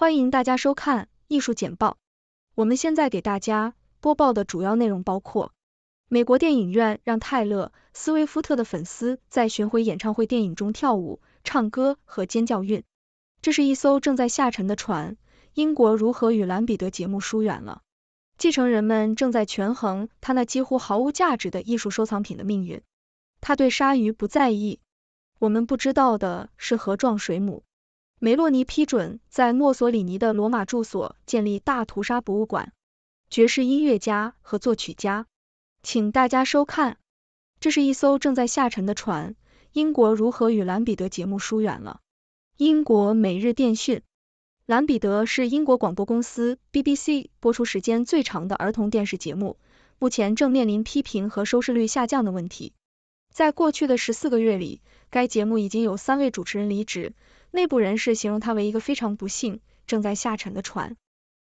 欢迎大家收看艺术简报。我们现在给大家播报的主要内容包括：美国电影院让泰勒·斯威夫特的粉丝在巡回演唱会电影中跳舞、唱歌和尖叫。运，这是一艘正在下沉的船。英国如何与兰彼得节目疏远了？继承人们正在权衡他那几乎毫无价值的艺术收藏品的命运。他对鲨鱼不在意。我们不知道的是何状水母。梅洛尼批准在墨索里尼的罗马住所建立大屠杀博物馆。爵士音乐家和作曲家，请大家收看。这是一艘正在下沉的船。英国如何与兰彼得节目疏远了？英国每日电讯。兰彼得是英国广播公司 BBC 播出时间最长的儿童电视节目，目前正面临批评和收视率下降的问题。在过去的十四个月里，该节目已经有三位主持人离职。内部人士形容他为一个非常不幸、正在下沉的船。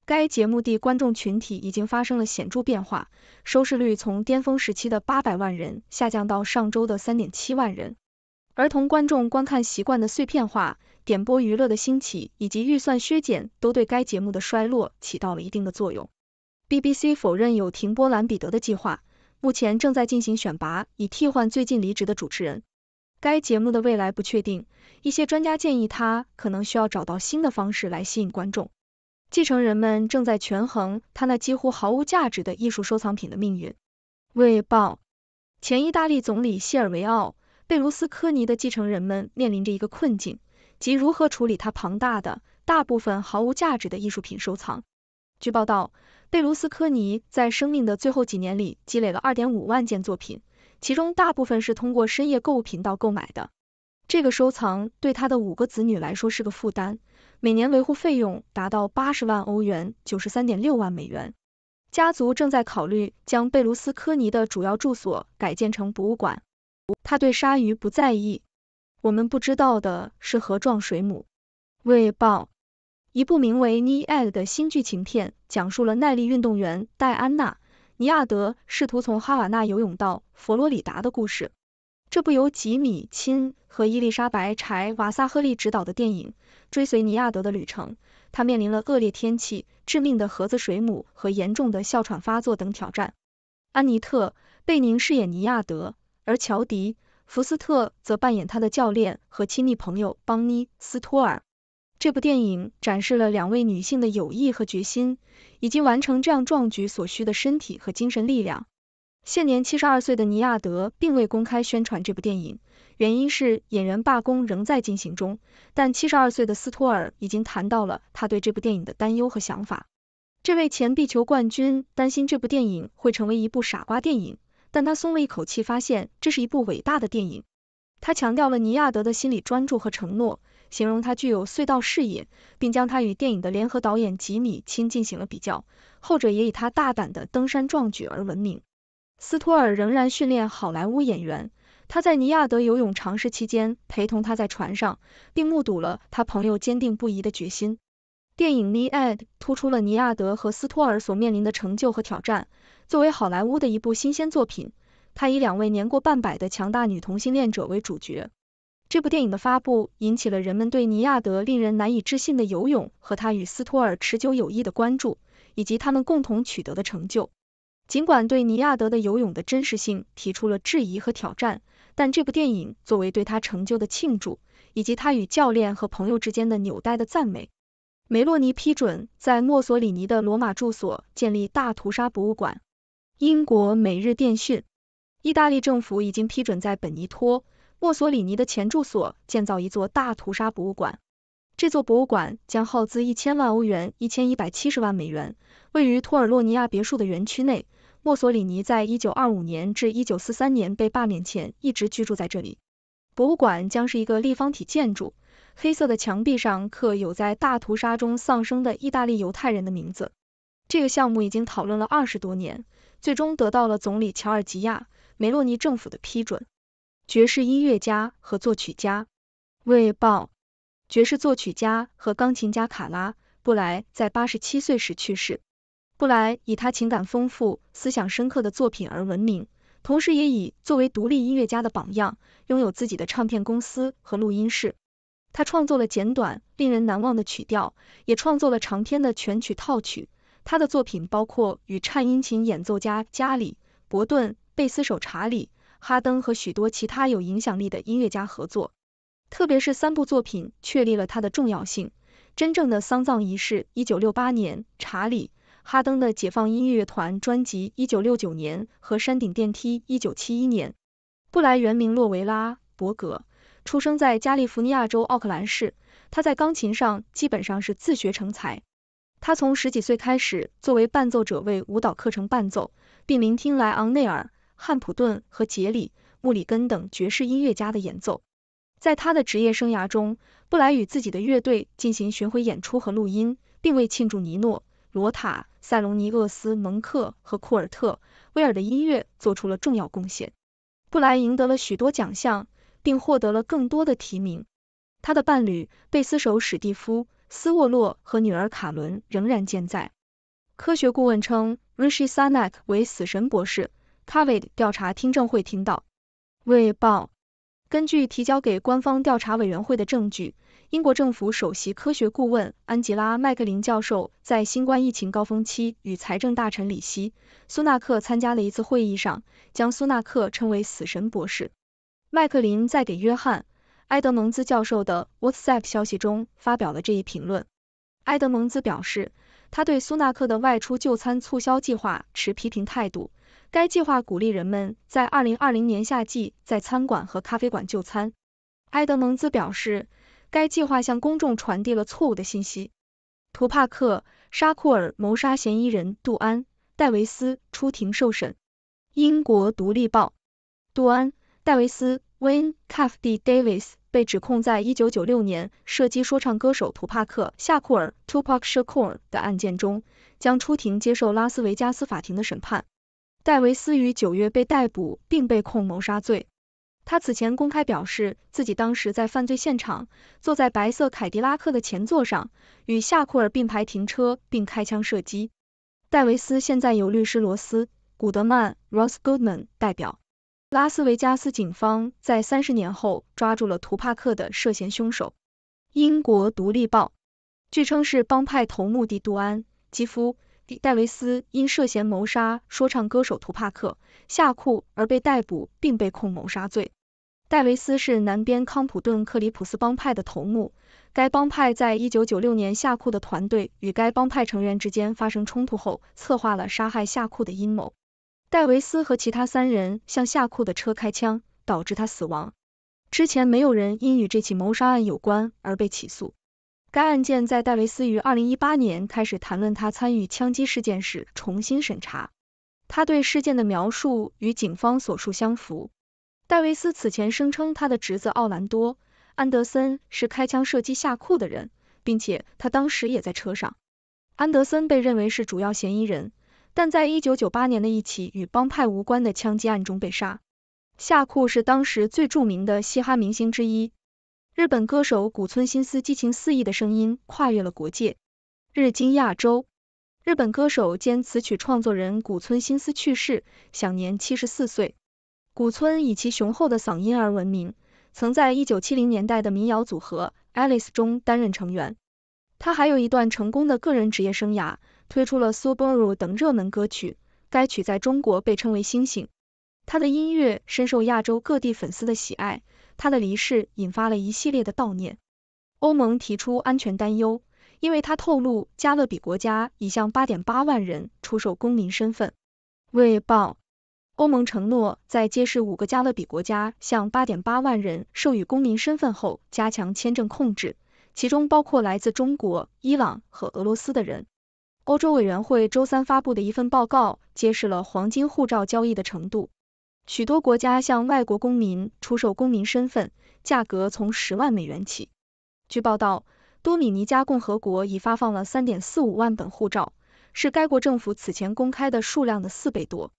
该节目的观众群体已经发生了显著变化，收视率从巅峰时期的八百万人下降到上周的三点七万人。儿童观众观看习惯的碎片化、点播娱乐的兴起以及预算削减，都对该节目的衰落起到了一定的作用。BBC 否认有停播兰彼得的计划，目前正在进行选拔，以替换最近离职的主持人。该节目的未来不确定，一些专家建议他可能需要找到新的方式来吸引观众。继承人们正在权衡他那几乎毫无价值的艺术收藏品的命运。《卫报》前意大利总理谢尔维奥·贝卢斯科尼的继承人们面临着一个困境，即如何处理他庞大的、大部分毫无价值的艺术品收藏。据报道，贝卢斯科尼在生命的最后几年里积累了二点五万件作品。其中大部分是通过深夜购物频道购买的。这个收藏对他的五个子女来说是个负担，每年维护费用达到八十万欧元（九十三点六万美元）。家族正在考虑将贝卢斯科尼的主要住所改建成博物馆。他对鲨鱼不在意。我们不知道的是河状水母。卫报：一部名为《尼 d 的新剧情片讲述了耐力运动员戴安娜。尼亚德试图从哈瓦那游泳到佛罗里达的故事，这部由吉米·亲和伊丽莎白·柴瓦萨赫利执导的电影，追随尼亚德的旅程。他面临了恶劣天气、致命的盒子水母和严重的哮喘发作等挑战。安妮特·贝宁饰演尼亚德，而乔迪·福斯特则扮演他的教练和亲密朋友邦尼斯托尔。这部电影展示了两位女性的友谊和决心，以及完成这样壮举所需的身体和精神力量。现年七十二岁的尼亚德并未公开宣传这部电影，原因是演员罢工仍在进行中。但七十二岁的斯托尔已经谈到了他对这部电影的担忧和想法。这位前壁球冠军担心这部电影会成为一部傻瓜电影，但他松了一口气，发现这是一部伟大的电影。他强调了尼亚德的心理专注和承诺。形容他具有隧道视野，并将他与电影的联合导演吉米亲进行了比较，后者也以他大胆的登山壮举而闻名。斯托尔仍然训练好莱坞演员，他在尼亚德游泳尝试期间陪同他在船上，并目睹了他朋友坚定不移的决心。电影《n i e e d 突出了尼亚德和斯托尔所面临的成就和挑战。作为好莱坞的一部新鲜作品，它以两位年过半百的强大女同性恋者为主角。这部电影的发布引起了人们对尼亚德令人难以置信的游泳和他与斯托尔持久友谊的关注，以及他们共同取得的成就。尽管对尼亚德的游泳的真实性提出了质疑和挑战，但这部电影作为对他成就的庆祝，以及他与教练和朋友之间的纽带的赞美。梅洛尼批准在墨索里尼的罗马住所建立大屠杀博物馆。英国《每日电讯》：意大利政府已经批准在本尼托。墨索里尼的前住所建造一座大屠杀博物馆。这座博物馆将耗资一千万欧元，一千一百七十万美元，位于托尔洛尼亚别墅的园区内。墨索里尼在一九二五年至一九四三年被罢免前一直居住在这里。博物馆将是一个立方体建筑，黑色的墙壁上刻有在大屠杀中丧生的意大利犹太人的名字。这个项目已经讨论了二十多年，最终得到了总理乔尔吉亚·梅洛尼政府的批准。爵士音乐家和作曲家。《魏报》：爵士作曲家和钢琴家卡拉·布莱在八十七岁时去世。布莱以他情感丰富、思想深刻的作品而闻名，同时也以作为独立音乐家的榜样，拥有自己的唱片公司和录音室。他创作了简短、令人难忘的曲调，也创作了长篇的全曲套曲。他的作品包括与颤音琴演奏家加里·伯顿、贝斯手查理。哈登和许多其他有影响力的音乐家合作，特别是三部作品确立了他的重要性：《真正的丧葬仪式》（一九六八年）、查理·哈登的解放音乐乐团专辑（一九六九年）和《山顶电梯》（一九七一年）。布莱原名洛维拉·伯格，出生在加利福尼亚州奥克兰市。他在钢琴上基本上是自学成才。他从十几岁开始作为伴奏者为舞蹈课程伴奏，并聆听莱昂内尔。汉普顿和杰里·穆里根等爵士音乐家的演奏。在他的职业生涯中，布莱与自己的乐队进行巡回演出和录音，并为庆祝尼诺、罗塔、塞隆尼厄斯、蒙克和库尔特·威尔的音乐做出了重要贡献。布莱赢得了许多奖项，并获得了更多的提名。他的伴侣贝斯手史蒂夫·斯沃洛和女儿卡伦仍然健在。科学顾问称 Rishi s a n a k 为“死神博士”。Covid 调查听证会听到，未报。根据提交给官方调查委员会的证据，英国政府首席科学顾问安吉拉麦克林教授在新冠疫情高峰期与财政大臣里希苏纳克参加了一次会议上，将苏纳克称为“死神博士”。麦克林在给约翰埃德蒙兹教授的 WhatsApp 消息中发表了这一评论。埃德蒙兹表示，他对苏纳克的外出就餐促销计划持批评态度。该计划鼓励人们在二零二零年夏季在餐馆和咖啡馆就餐。埃德蒙兹表示，该计划向公众传递了错误的信息。图帕克·沙库尔谋杀嫌疑人杜安·戴维斯出庭受审。英国《独立报》，杜安·戴维斯 （Wayne c a f f D Davis） 被指控在一九九六年射击说唱歌手图帕克·夏库尔 （Tupac Shakur） 的案件中，将出庭接受拉斯维加斯法庭的审判。戴维斯于九月被逮捕，并被控谋杀罪。他此前公开表示自己当时在犯罪现场，坐在白色凯迪拉克的前座上，与夏库尔并排停车并开枪射击。戴维斯现在由律师罗斯·古德曼 （Ross Goodman） 代表。拉斯维加斯警方在三十年后抓住了图帕克的涉嫌凶手。英国《独立报》据称是帮派头目的杜安·基夫。戴维斯因涉嫌谋杀说唱歌手图帕克·夏库而被逮捕，并被控谋杀罪。戴维斯是南边康普顿克里普斯帮派的头目，该帮派在一九九六年夏库的团队与该帮派成员之间发生冲突后，策划了杀害夏库的阴谋。戴维斯和其他三人向夏库的车开枪，导致他死亡。之前没有人因与这起谋杀案有关而被起诉。该案件在戴维斯于二零一八年开始谈论他参与枪击事件时重新审查，他对事件的描述与警方所述相符。戴维斯此前声称他的侄子奥兰多·安德森是开枪射击夏库的人，并且他当时也在车上。安德森被认为是主要嫌疑人，但在一九九八年的一起与帮派无关的枪击案中被杀。夏库是当时最著名的嘻哈明星之一。日本歌手古村新司激情四溢的声音跨越了国界。日经亚洲：日本歌手兼词曲创作人古村新司去世，享年七十四岁。古村以其雄厚的嗓音而闻名，曾在一九七零年代的民谣组合 Alice 中担任成员。他还有一段成功的个人职业生涯，推出了 Subaru 等热门歌曲。该曲在中国被称为《星星》。他的音乐深受亚洲各地粉丝的喜爱。他的离世引发了一系列的悼念。欧盟提出安全担忧，因为他透露加勒比国家已向八点八万人出售公民身份。卫报：欧盟承诺在揭示五个加勒比国家向八点八万人授予公民身份后，加强签证控制，其中包括来自中国、伊朗和俄罗斯的人。欧洲委员会周三发布的一份报告揭示了黄金护照交易的程度。许多国家向外国公民出售公民身份，价格从十万美元起。据报道，多米尼加共和国已发放了三点四五万本护照，是该国政府此前公开的数量的四倍多。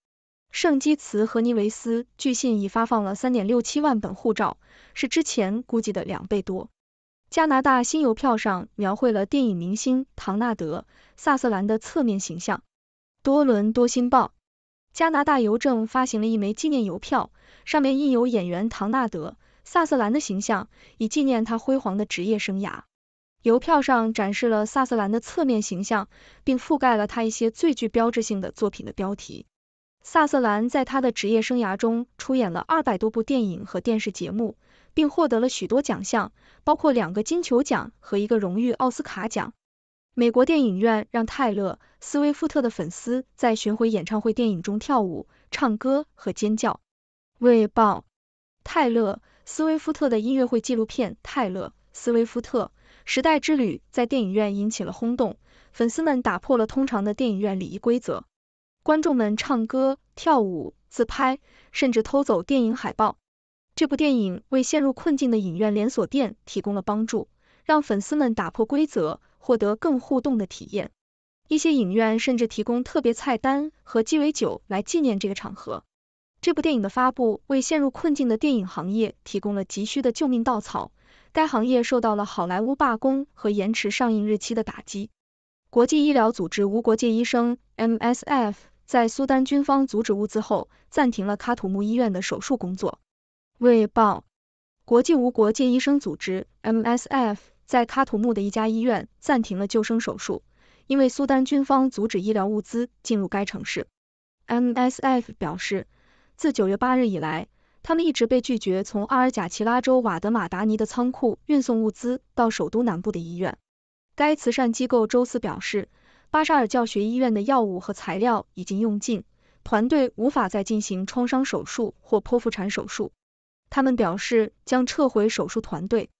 圣基茨和尼维斯据信已发放了三点六七万本护照，是之前估计的两倍多。加拿大新邮票上描绘了电影明星唐纳德·萨瑟兰的侧面形象。多伦多新报。加拿大邮政发行了一枚纪念邮票，上面印有演员唐纳德·萨瑟兰的形象，以纪念他辉煌的职业生涯。邮票上展示了萨瑟兰的侧面形象，并覆盖了他一些最具标志性的作品的标题。萨瑟兰在他的职业生涯中出演了二百多部电影和电视节目，并获得了许多奖项，包括两个金球奖和一个荣誉奥斯卡奖。美国电影院让泰勒·斯威夫特的粉丝在巡回演唱会电影中跳舞、唱歌和尖叫。《卫报》：泰勒·斯威夫特的音乐会纪录片《泰勒·斯威夫特：时代之旅》在电影院引起了轰动，粉丝们打破了通常的电影院礼仪规则，观众们唱歌、跳舞、自拍，甚至偷走电影海报。这部电影为陷入困境的影院连锁店提供了帮助。让粉丝们打破规则，获得更互动的体验。一些影院甚至提供特别菜单和鸡尾酒来纪念这个场合。这部电影的发布为陷入困境的电影行业提供了急需的救命稻草。该行业受到了好莱坞罢工和延迟上映日期的打击。国际医疗组织无国界医生 （MSF） 在苏丹军方阻止物资后，暂停了喀土木医院的手术工作。卫报。国际无国界医生组织 （MSF）。在喀土穆的一家医院暂停了救生手术，因为苏丹军方阻止医疗物资进入该城市。MSF 表示，自九月八日以来，他们一直被拒绝从阿尔贾奇拉州瓦德马达尼的仓库运送物资到首都南部的医院。该慈善机构周四表示，巴沙尔教学医院的药物和材料已经用尽，团队无法再进行创伤手术或剖腹产手术。他们表示将撤回手术团队。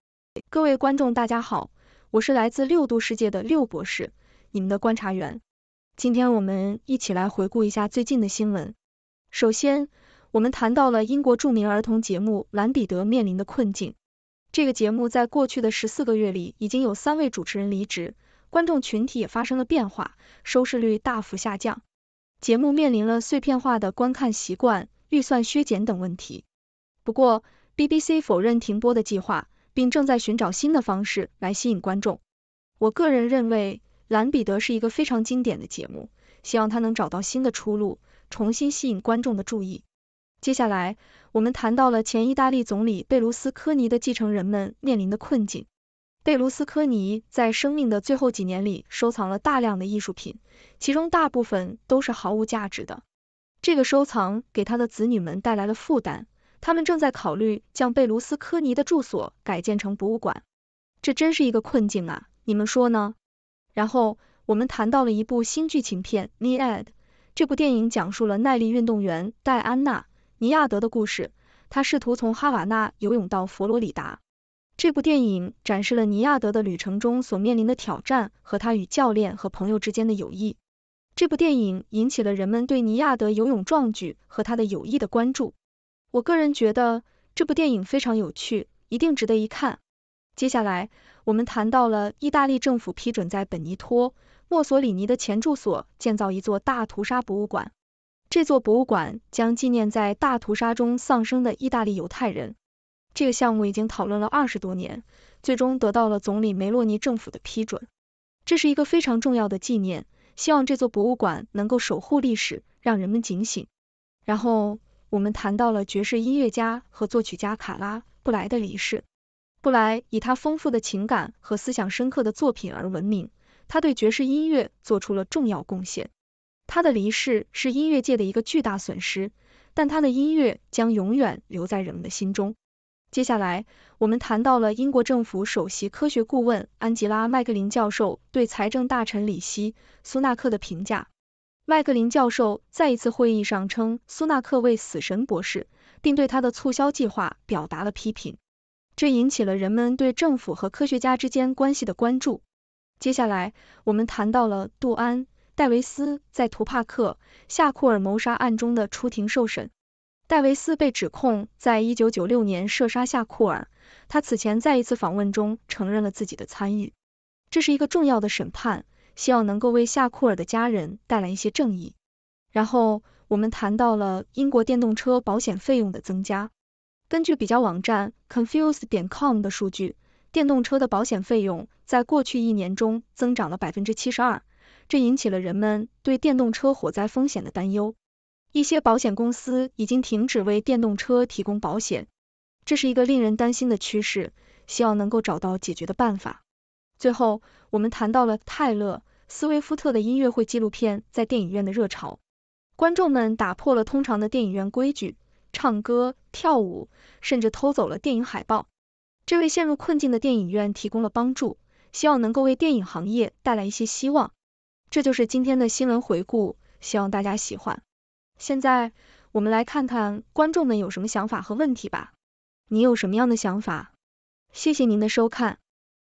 各位观众，大家好，我是来自六度世界的六博士，你们的观察员。今天我们一起来回顾一下最近的新闻。首先，我们谈到了英国著名儿童节目《兰彼得》面临的困境。这个节目在过去的十四个月里，已经有三位主持人离职，观众群体也发生了变化，收视率大幅下降，节目面临了碎片化的观看习惯、预算削减等问题。不过，BBC 否认停播的计划。并正在寻找新的方式来吸引观众。我个人认为，《兰彼得》是一个非常经典的节目，希望他能找到新的出路，重新吸引观众的注意。接下来，我们谈到了前意大利总理贝卢斯科尼的继承人们面临的困境。贝卢斯科尼在生命的最后几年里收藏了大量的艺术品，其中大部分都是毫无价值的。这个收藏给他的子女们带来了负担。他们正在考虑将贝卢斯科尼的住所改建成博物馆，这真是一个困境啊！你们说呢？然后我们谈到了一部新剧情片《尼亚 d 这部电影讲述了耐力运动员戴安娜·尼亚德的故事，她试图从哈瓦那游泳到佛罗里达。这部电影展示了尼亚德的旅程中所面临的挑战和他与教练和朋友之间的友谊。这部电影引起了人们对尼亚德游泳壮举和他的友谊的关注。我个人觉得这部电影非常有趣，一定值得一看。接下来，我们谈到了意大利政府批准在本尼托·墨索里尼的前住所建造一座大屠杀博物馆。这座博物馆将纪念在大屠杀中丧生的意大利犹太人。这个项目已经讨论了二十多年，最终得到了总理梅洛尼政府的批准。这是一个非常重要的纪念，希望这座博物馆能够守护历史，让人们警醒。然后。我们谈到了爵士音乐家和作曲家卡拉布莱的离世。布莱以他丰富的情感和思想深刻的作品而闻名，他对爵士音乐做出了重要贡献。他的离世是音乐界的一个巨大损失，但他的音乐将永远留在人们的心中。接下来，我们谈到了英国政府首席科学顾问安吉拉麦克林教授对财政大臣里希苏纳克的评价。麦克林教授在一次会议上称苏纳克为“死神博士”，并对他的促销计划表达了批评，这引起了人们对政府和科学家之间关系的关注。接下来，我们谈到了杜安·戴维斯在图帕克·夏库尔谋杀案中的出庭受审。戴维斯被指控在一九九六年射杀夏库尔，他此前在一次访问中承认了自己的参与。这是一个重要的审判。希望能够为夏库尔的家人带来一些正义。然后我们谈到了英国电动车保险费用的增加。根据比较网站 confuse 点 com 的数据，电动车的保险费用在过去一年中增长了百分之七十二，这引起了人们对电动车火灾风险的担忧。一些保险公司已经停止为电动车提供保险，这是一个令人担心的趋势。希望能够找到解决的办法。最后，我们谈到了泰勒·斯威夫特的音乐会纪录片在电影院的热潮，观众们打破了通常的电影院规矩，唱歌、跳舞，甚至偷走了电影海报。这位陷入困境的电影院提供了帮助，希望能够为电影行业带来一些希望。这就是今天的新闻回顾，希望大家喜欢。现在，我们来看看观众们有什么想法和问题吧。你有什么样的想法？谢谢您的收看。